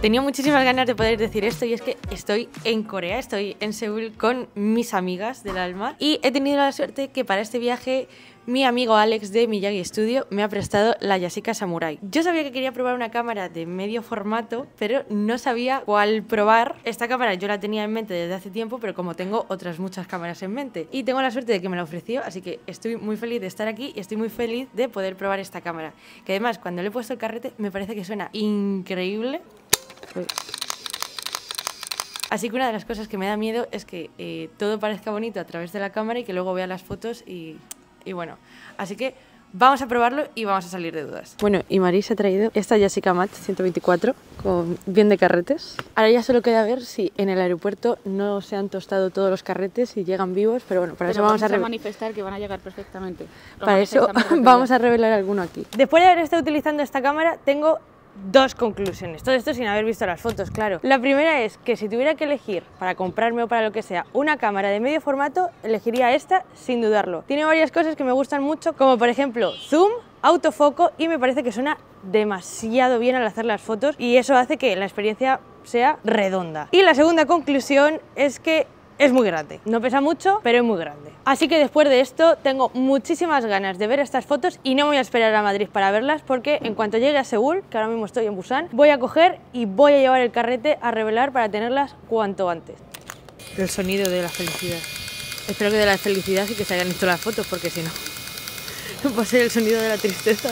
Tenía muchísimas ganas de poder decir esto y es que estoy en Corea, estoy en Seúl con mis amigas del alma y he tenido la suerte que para este viaje mi amigo Alex de Miyagi Studio me ha prestado la Yasika Samurai. Yo sabía que quería probar una cámara de medio formato, pero no sabía cuál probar. Esta cámara yo la tenía en mente desde hace tiempo, pero como tengo otras muchas cámaras en mente. Y tengo la suerte de que me la ofreció, así que estoy muy feliz de estar aquí y estoy muy feliz de poder probar esta cámara. Que además, cuando le he puesto el carrete, me parece que suena increíble. Pues, así que una de las cosas que me da miedo es que eh, todo parezca bonito a través de la cámara y que luego vea las fotos y, bueno. Así que Vamos a probarlo y vamos a salir de dudas. Bueno, y se ha traído esta Jessica Match 124 con bien de carretes. Ahora ya solo queda ver si en el aeropuerto no se han tostado todos los carretes y llegan vivos, pero bueno, para eso vamos, a, manifestar que van a llegar perfectamente. para eso vamos a revelar alguno aquí. Después de haber estado utilizando esta cámara, tengo dos conclusiones. Todo esto sin haber visto las fotos, claro. La primera es que si tuviera que elegir para comprarme o para lo que sea una cámara de medio formato, elegiría esta sin dudarlo. Tiene varias cosas que me gustan mucho, como por ejemplo zoom, autofoco y me parece que suena demasiado bien al hacer las fotos y eso hace que la experiencia sea redonda. Y la segunda conclusión es que es muy grande. No pesa mucho, pero es muy grande. Así que después de esto tengo muchísimas ganas de ver estas fotos y no voy a esperar a Madrid para verlas porque en cuanto llegue a Seúl, que ahora mismo estoy en Busan, voy a coger y voy a llevar el carrete a revelar para tenerlas cuanto antes. El sonido de la felicidad. Espero que de la felicidad y que se hayan visto las fotos porque si no, no va ser el sonido de la tristeza.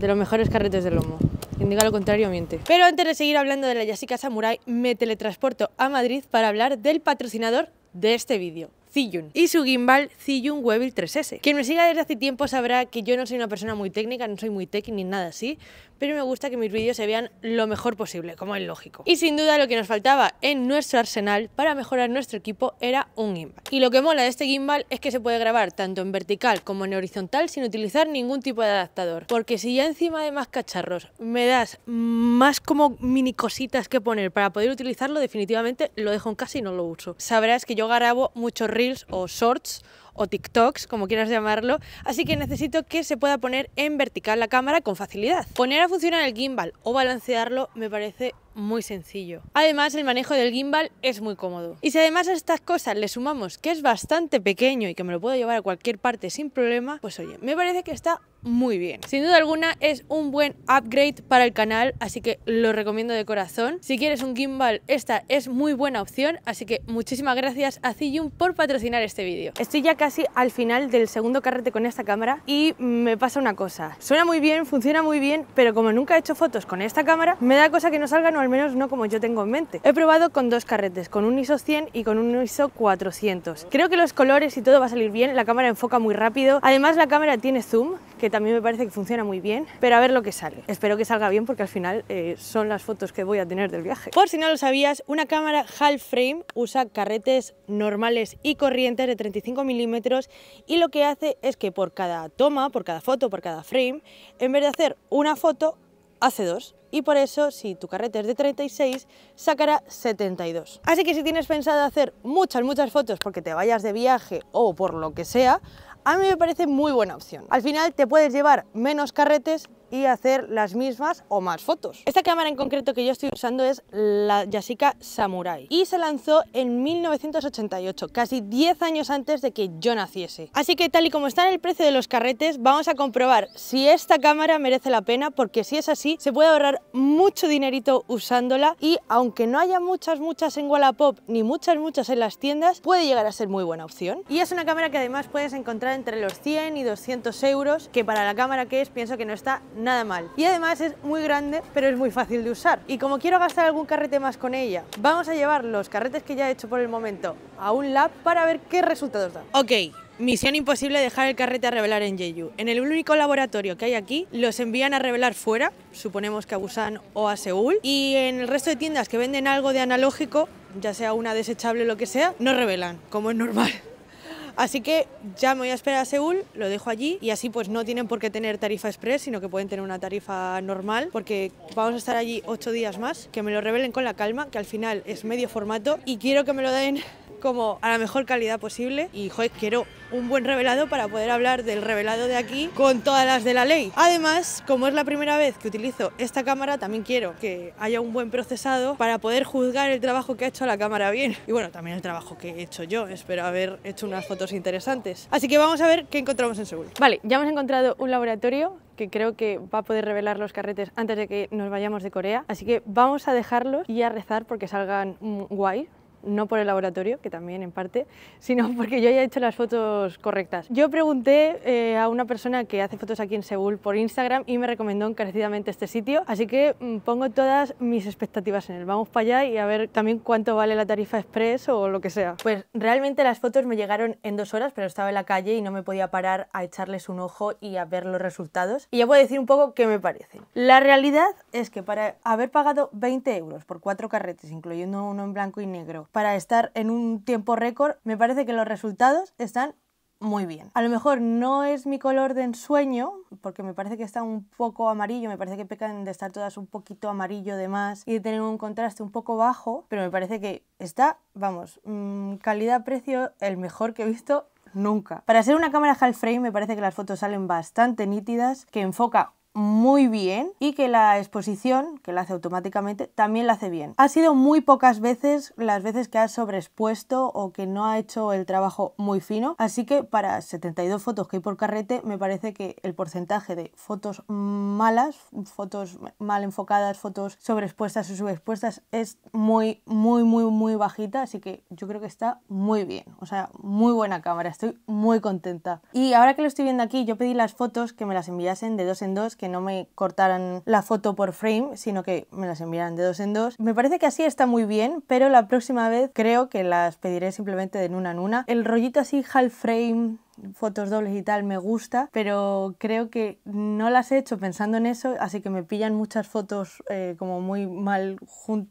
de los mejores carretes del lomo. Quien diga lo contrario miente. Pero antes de seguir hablando de la Yasika Samurai, me teletransporto a Madrid para hablar del patrocinador de este vídeo. Ziyun y su gimbal Ziyun Webil 3S. Quien me siga desde hace tiempo sabrá que yo no soy una persona muy técnica, no soy muy tech ni nada así, pero me gusta que mis vídeos se vean lo mejor posible, como es lógico. Y sin duda lo que nos faltaba en nuestro arsenal para mejorar nuestro equipo era un gimbal. Y lo que mola de este gimbal es que se puede grabar tanto en vertical como en horizontal sin utilizar ningún tipo de adaptador, porque si ya encima de más cacharros me das más como mini cositas que poner para poder utilizarlo, definitivamente lo dejo en casa y no lo uso. Sabrás que yo grabo muchos reels o shorts o TikToks, como quieras llamarlo, así que necesito que se pueda poner en vertical la cámara con facilidad. Poner a funcionar el gimbal o balancearlo me parece muy sencillo. Además, el manejo del gimbal es muy cómodo. Y si además a estas cosas le sumamos que es bastante pequeño y que me lo puedo llevar a cualquier parte sin problema, pues oye, me parece que está muy bien. Sin duda alguna es un buen upgrade para el canal, así que lo recomiendo de corazón. Si quieres un gimbal, esta es muy buena opción, así que muchísimas gracias a Ziyun por patrocinar este vídeo. Estoy ya casi al final del segundo carrete con esta cámara y me pasa una cosa. Suena muy bien, funciona muy bien, pero como nunca he hecho fotos con esta cámara, me da cosa que no salgan o al menos no como yo tengo en mente. He probado con dos carretes, con un ISO 100 y con un ISO 400. Creo que los colores y todo va a salir bien, la cámara enfoca muy rápido. Además la cámara tiene zoom, que también me parece que funciona muy bien, pero a ver lo que sale. Espero que salga bien porque al final eh, son las fotos que voy a tener del viaje. Por si no lo sabías, una cámara half frame usa carretes normales y corrientes de 35 milímetros y lo que hace es que por cada toma, por cada foto, por cada frame, en vez de hacer una foto, hace dos y por eso si tu carrete es de 36 sacará 72. Así que si tienes pensado hacer muchas muchas fotos porque te vayas de viaje o por lo que sea, a mí me parece muy buena opción. Al final te puedes llevar menos carretes y hacer las mismas o más fotos. Esta cámara en concreto que yo estoy usando es la Yashica Samurai y se lanzó en 1988, casi 10 años antes de que yo naciese. Así que tal y como está en el precio de los carretes, vamos a comprobar si esta cámara merece la pena porque si es así, se puede ahorrar mucho dinerito usándola y aunque no haya muchas muchas en Wallapop ni muchas muchas en las tiendas, puede llegar a ser muy buena opción. Y es una cámara que además puedes encontrar entre los 100 y 200 euros, que para la cámara que es pienso que no está nada mal. Y además es muy grande, pero es muy fácil de usar. Y como quiero gastar algún carrete más con ella, vamos a llevar los carretes que ya he hecho por el momento a un lab para ver qué resultados da. Ok, Misión imposible dejar el carrete a revelar en Jeju. En el único laboratorio que hay aquí, los envían a revelar fuera, suponemos que a Busan o a Seúl, y en el resto de tiendas que venden algo de analógico, ya sea una desechable o lo que sea, no revelan, como es normal. Así que ya me voy a esperar a Seúl, lo dejo allí y así pues no tienen por qué tener tarifa express, sino que pueden tener una tarifa normal, porque vamos a estar allí ocho días más, que me lo revelen con la calma, que al final es medio formato y quiero que me lo den como a la mejor calidad posible y joder, quiero un buen revelado para poder hablar del revelado de aquí con todas las de la ley. Además, como es la primera vez que utilizo esta cámara, también quiero que haya un buen procesado para poder juzgar el trabajo que ha hecho la cámara bien. Y bueno, también el trabajo que he hecho yo, espero haber hecho unas fotos interesantes. Así que vamos a ver qué encontramos en Seúl. Vale, ya hemos encontrado un laboratorio que creo que va a poder revelar los carretes antes de que nos vayamos de Corea. Así que vamos a dejarlos y a rezar porque salgan guay no por el laboratorio, que también en parte, sino porque yo haya hecho las fotos correctas. Yo pregunté eh, a una persona que hace fotos aquí en Seúl por Instagram y me recomendó encarecidamente este sitio, así que mm, pongo todas mis expectativas en él. Vamos para allá y a ver también cuánto vale la tarifa express o lo que sea. Pues realmente las fotos me llegaron en dos horas, pero estaba en la calle y no me podía parar a echarles un ojo y a ver los resultados. Y ya voy a decir un poco qué me parece. La realidad es que para haber pagado 20 euros por cuatro carretes, incluyendo uno en blanco y negro, para estar en un tiempo récord, me parece que los resultados están muy bien. A lo mejor no es mi color de ensueño, porque me parece que está un poco amarillo, me parece que pecan de estar todas un poquito amarillo de más y de tener un contraste un poco bajo, pero me parece que está, vamos, mm, calidad-precio el mejor que he visto nunca. Para ser una cámara half frame me parece que las fotos salen bastante nítidas, que enfoca muy bien y que la exposición, que la hace automáticamente, también la hace bien. Ha sido muy pocas veces las veces que ha sobreexpuesto o que no ha hecho el trabajo muy fino, así que para 72 fotos que hay por carrete me parece que el porcentaje de fotos malas, fotos mal enfocadas, fotos sobreexpuestas o subexpuestas es muy, muy, muy, muy bajita, así que yo creo que está muy bien, o sea, muy buena cámara, estoy muy contenta. Y ahora que lo estoy viendo aquí, yo pedí las fotos que me las enviasen de dos en dos, no me cortaran la foto por frame, sino que me las enviaran de dos en dos. Me parece que así está muy bien, pero la próxima vez creo que las pediré simplemente de una en una. El rollito así half frame fotos dobles y tal me gusta, pero creo que no las he hecho pensando en eso, así que me pillan muchas fotos eh, como muy mal,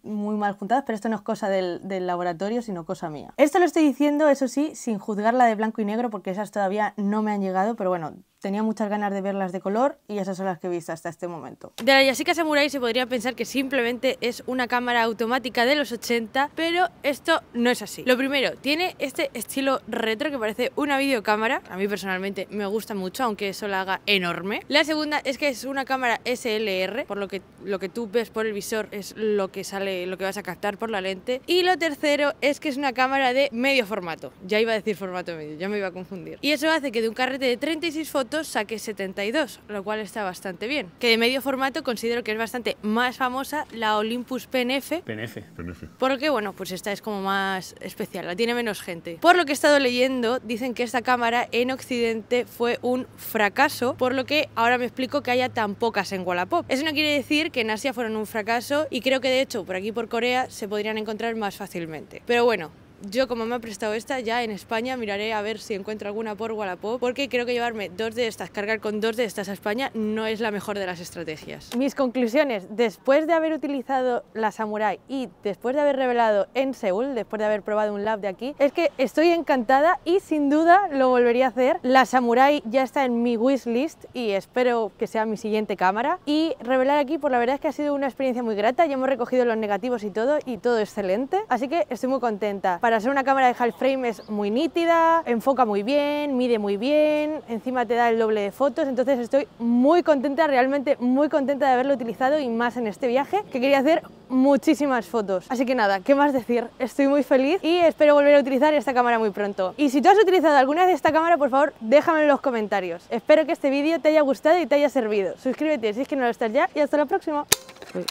muy mal juntadas, pero esto no es cosa del, del, laboratorio, sino cosa mía. Esto lo estoy diciendo, eso sí, sin juzgarla de blanco y negro, porque esas todavía no me han llegado, pero bueno, tenía muchas ganas de verlas de color y esas son las que he visto hasta este momento. De la Yashica Samurai se podría pensar que simplemente es una cámara automática de los 80, pero esto no es así. Lo primero, tiene este estilo retro que parece una videocámara a mí personalmente me gusta mucho, aunque eso la haga enorme. La segunda es que es una cámara SLR, por lo que lo que tú ves por el visor es lo que sale, lo que vas a captar por la lente. Y lo tercero es que es una cámara de medio formato. Ya iba a decir formato medio, ya me iba a confundir. Y eso hace que de un carrete de 36 fotos saque 72, lo cual está bastante bien. Que de medio formato considero que es bastante más famosa la Olympus PNF. PNF, PNF. Porque bueno, pues esta es como más especial, la tiene menos gente. Por lo que he estado leyendo, dicen que esta cámara en Occidente fue un fracaso, por lo que ahora me explico que haya tan pocas en Wallapop. Eso no quiere decir que en Asia fueron un fracaso y creo que de hecho por aquí por Corea se podrían encontrar más fácilmente. Pero bueno, yo como me ha prestado esta, ya en España miraré a ver si encuentro alguna por Wallapop, porque creo que llevarme dos de estas, cargar con dos de estas a España, no es la mejor de las estrategias. Mis conclusiones, después de haber utilizado la Samurai y después de haber revelado en Seúl, después de haber probado un lab de aquí, es que estoy encantada y sin duda lo volvería a hacer. La Samurai ya está en mi wishlist y espero que sea mi siguiente cámara. Y revelar aquí, por la verdad es que ha sido una experiencia muy grata, ya hemos recogido los negativos y todo, y todo excelente, así que estoy muy contenta. Para ser una cámara de half frame es muy nítida, enfoca muy bien, mide muy bien, encima te da el doble de fotos, entonces estoy muy contenta, realmente muy contenta de haberlo utilizado y más en este viaje, que quería hacer muchísimas fotos. Así que nada, ¿qué más decir? Estoy muy feliz y espero volver a utilizar esta cámara muy pronto. Y si tú has utilizado alguna de esta cámara, por favor, déjame en los comentarios. Espero que este vídeo te haya gustado y te haya servido. Suscríbete si es que no lo estás ya y hasta la próxima. Pues